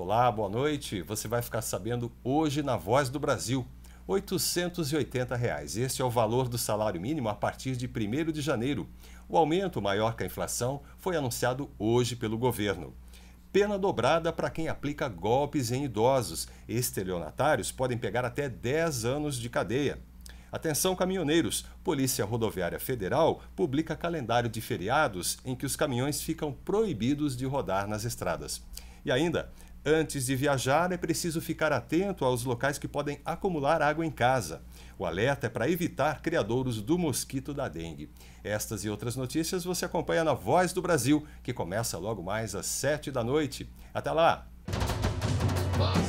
Olá, boa noite. Você vai ficar sabendo hoje na Voz do Brasil. R$ 880,00. Reais. Este é o valor do salário mínimo a partir de 1 de janeiro. O aumento, maior que a inflação, foi anunciado hoje pelo governo. Pena dobrada para quem aplica golpes em idosos. Estelionatários podem pegar até 10 anos de cadeia. Atenção, caminhoneiros! Polícia Rodoviária Federal publica calendário de feriados em que os caminhões ficam proibidos de rodar nas estradas. E ainda, Antes de viajar, é preciso ficar atento aos locais que podem acumular água em casa. O alerta é para evitar criadouros do mosquito da dengue. Estas e outras notícias você acompanha na Voz do Brasil, que começa logo mais às 7 da noite. Até lá! Nossa.